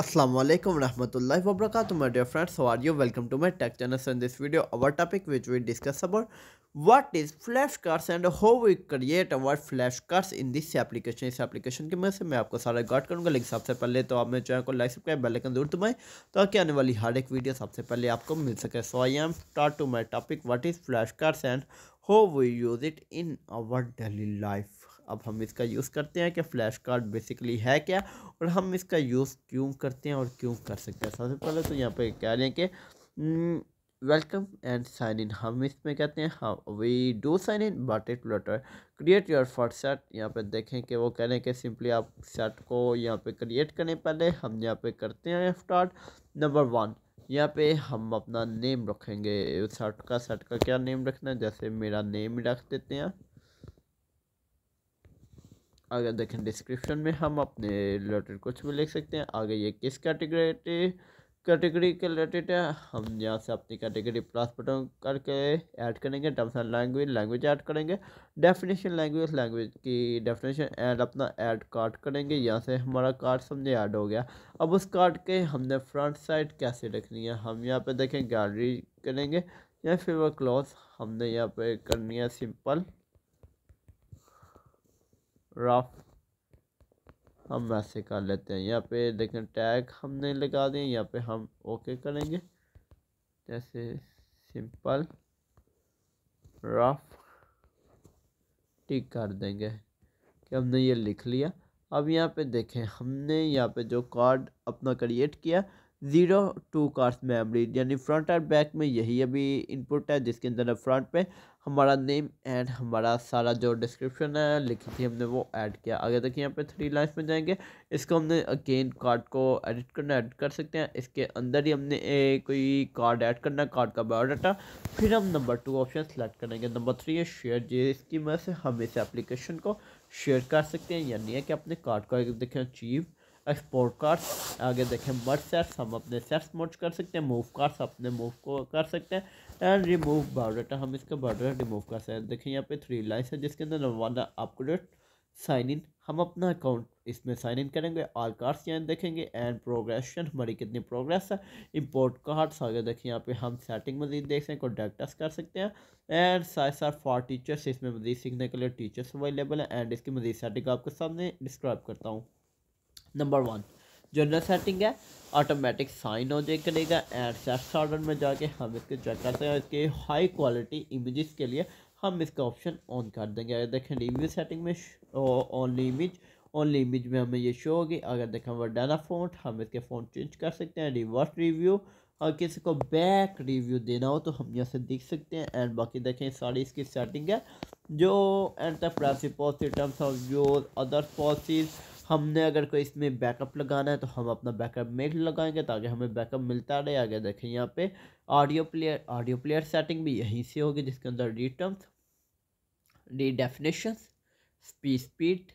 असलम वरहमल वर्क my dear friends are you welcome to my tech channel in this video our topic which we discuss about what is flash cards and how we create our flash cards in this application इस एप्लीकेशन की मदद से मैं आपको सारा guide करूंगा लेकिन सबसे पहले तो आप मेरे चैनल को लाइक सब्सक्राइब बेलकन जरूर तुम्हें ताकि आने वाली हर एक वीडियो सबसे पहले आपको मिल सके so I am start to my topic what is flash cards and how we use it in our daily life अब हम इसका यूज़ करते हैं कि फ़्लैश कार्ड बेसिकली है क्या और हम इसका यूज़ क्यों करते हैं और क्यों कर सकते हैं सबसे पहले तो यहाँ पे कह रहे हैं कि वेलकम एंड साइन इन हम इसमें कहते हैं we do sign in but it later create your first set यहाँ पे देखें कि वो कह रहे हैं कि सिंपली आप सेट को यहाँ पे क्रिएट करें पहले हम यहाँ पे करते हैं स्टार्ट नंबर वन यहाँ पे हम अपना नेम रखेंगे शर्ट का शर्ट का क्या नेम रखना है जैसे मेरा नेम रख देते हैं अगर देखें डिस्क्रिप्शन में हम अपने रिलेटेड कुछ भी लिख सकते हैं आगे ये किस कैटेगरी कैटेगरी के रिलेटेड हम यहाँ से अपनी कैटेगरी प्लस बटन करके ऐड करेंगे terms and language language add करेंगे डेफिनेशन लैंग्वेज लैंग्वेज की डेफिनेशन ऐड अपना ऐड कार्ड करेंगे यहाँ से हमारा कार्ड समझे ऐड हो गया अब उस कार्ड के हमने फ्रंट साइड कैसे रखनी है हम यहाँ पे देखें गैलरी करेंगे या फिर वो क्लोज हमने यहाँ पर करनी है सिंपल रफ हम वैसे कर लेते हैं यहाँ पे देखें टैग हमने लगा दिए यहाँ पे हम ओके करेंगे जैसे सिंपल रफ टिक कर देंगे कि हमने ये लिख लिया अब यहाँ पे देखें हमने यहाँ पे जो कार्ड अपना क्रिएट किया ज़ीरो टू कार्स मेमोरी यानी फ्रंट और बैक में यही अभी इनपुट है जिसके अंदर फ्रंट पे हमारा नेम एंड हमारा सारा जो डिस्क्रिप्शन है लिखी थी हमने वो ऐड किया आगे तक यहाँ पे थ्री लाइन्स में जाएंगे इसको हमने अगेन कार्ड को एडिट करना एडिट कर सकते हैं इसके अंदर ही हमने ए, कोई कार्ड ऐड करना कार्ड का बायोडाटा फिर हम नंबर टू ऑप्शन सेलेक्ट करेंगे नंबर थ्री है शेयर जिसकी मदद से हम इस एप्लीकेशन को शेयर कर सकते हैं यानी है कि अपने कार्ड को देखें अचीव एक्सपोर्ट कार्ड्स आगे देखें मर्ज सेट्स हम अपने सेट्स मर्ज कर सकते हैं मूव कार्ड्स अपने मूव को कर सकते हैं एंड रिमूव बायोडाटा हम इसका बायोडाटा रिमूव कर सकते हैं देखें यहाँ पे थ्री लाइन्स है जिसके अंदर वन अपडेट साइन इन हम अपना अकाउंट इसमें साइन इन करेंगे आल कार्ड्स यहाँ देखेंगे एंड प्रोग्रेशन हमारी कितनी प्रोग्रेस है इंपोर्ट कार्ड्स आगे देखें यहाँ पे हम सेटिंग मजीद देख सकें कॉन्टेक्टस कर सकते हैं एंड साइस आर फॉर टीचर्स इसमें मजीद सीखने के लिए टीचर्स अवेलेबल हैं एंड इसकी मजीद सेटिंग आपके सामने डिस्क्राइब करता हूँ नंबर वन जनरल सेटिंग है ऑटोमेटिक साइन हो जाए करेगा एंड सेट्स ऑर्डर में जाके हम इसको चेक करते हैं इसके हाई क्वालिटी इमेजेस के लिए हम इसका ऑप्शन ऑन कर देंगे अगर देखें रिव्यू सेटिंग में ओनली इमेज ओनली इमेज में हमें ये शो होगी अगर देखें वर्डाना फोन हम इसके फोन चेंज कर सकते हैं रिवर्स रिव्यू और किसी को बैक रिव्यू देना हो तो हम यहाँ से देख सकते हैं एंड बाकी देखें सारी इसकी सेटिंग है जो enterprise policy terms of use other policies हमने अगर कोई इसमें बैकअप लगाना है तो हम अपना बैकअप मेक लगाएंगे ताकि हमें बैकअप मिलता रहे आगे देखें यहाँ पे audio player audio player setting भी यहीं से होगी जिसके अंदर the terms the definition speed speed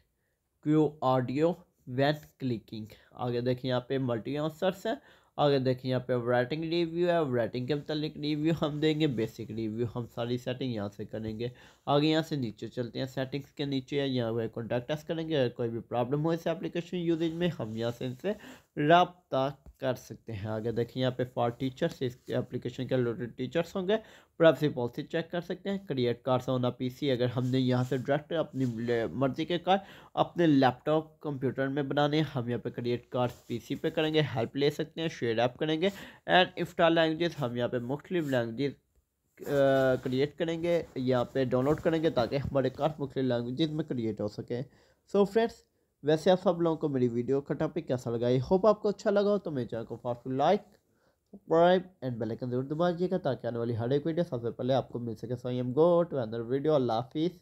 cue audio when clicking आगे देखें यहाँ पे मल्टी आंसर्स हैं आगे देखिए यहाँ पे राइटिंग रिव्यू है राइटिंग के मतलब रिव्यू हम देंगे बेसिक रिव्यू हम सारी सेटिंग यहाँ से करेंगे आगे यहाँ से नीचे चलते हैं सेटिंग्स के नीचे है यहाँ कॉन्टैक्ट कॉन्टैक्टस करेंगे अगर कोई भी प्रॉब्लम हो इस एप्लीकेशन यूजेज में हम यहाँ से इनसे रबता कर सकते हैं आगे देखिए यहाँ पे फॉर टीचर्स इस एप्लीकेशन के रिलेटेड टीचर्स होंगे और आप सिर्फ पॉलिसी चेक कर सकते हैं create cards on P PC अगर हमने यहाँ से डायरेक्ट अपनी मर्जी के कार्ड अपने लैपटॉप कंप्यूटर में बनाने हम यहाँ पे क्रिएट कार्ड्स पीसी पे करेंगे हेल्प ले सकते हैं शेयर ऐप करेंगे एंड इफ्टार लैंग्वेज हम यहाँ पे मुख्तलिफ लैंग्वेज क्रिएट करेंगे यहाँ पे डाउनलोड करेंगे ताकि हमारे कार्ड मुख्तलिफ लैंग्वेज में क्रिएट हो सके सो फ्रेंड्स वैसे आप सब लोगों को मेरी वीडियो का टॉपिक कैसा लगा आई होप आपको अच्छा लगा हो तो मेरे चैनल को for like subscribe and bell icon जरूर दबा दीजिएगा ताकि आने वाली हर एक वीडियो सबसे पहले आपको मिल सके so I am go to another video अल्लाह हाफिज़